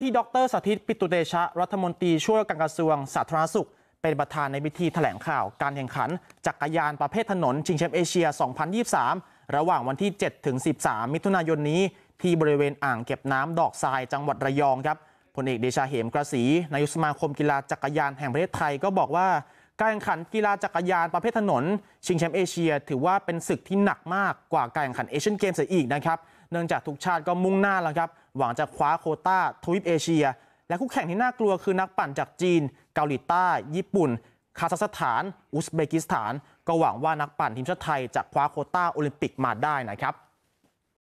ที่ดรสาธิตปิตุเดชะรัฐมนตรีช่วยกัรกระทรวงสาธารณสุข เป็นประธานในพิธีถแถลงข่าวการแข่งขัน จักรยานประเภทถนนชิงแชมป์เอเชีย 2023 ระหว่างวันที่7ถึง13 มิถุนายนนี้ ที่บริเวณอ่างเก็บน้ำดอกทรายจังหวัดระยองครับพลเอกเดชาเหมกระสี นายุสมาคมกีฬาจักรยานแห่งประเทศไทยก็บอกว่าการแข่งขันกีฬาจักรยานประเภทถนนชิงแชมป์เอเชีย ถือว่าเป็นศึกที่หนักมากกว่าการแข่งขันเอเชียนเกมส์อีกนะครับ เนื่องจากทุกชาติก็มุ่งหน้าแล้วครับ หวังจะคว้าโคต้าทวีปเอเชีย และคู่แข่งที่น่ากลัวคือนักปั่นจากจีน เกาหลีใต้ ญี่ปุ่น คาซัคสถานอุซเบกิสถาน ก็หวังว่านักปั่นทีมชาติไทยจะคว้าโคต้าโอลิมปิกมาได้นะครับ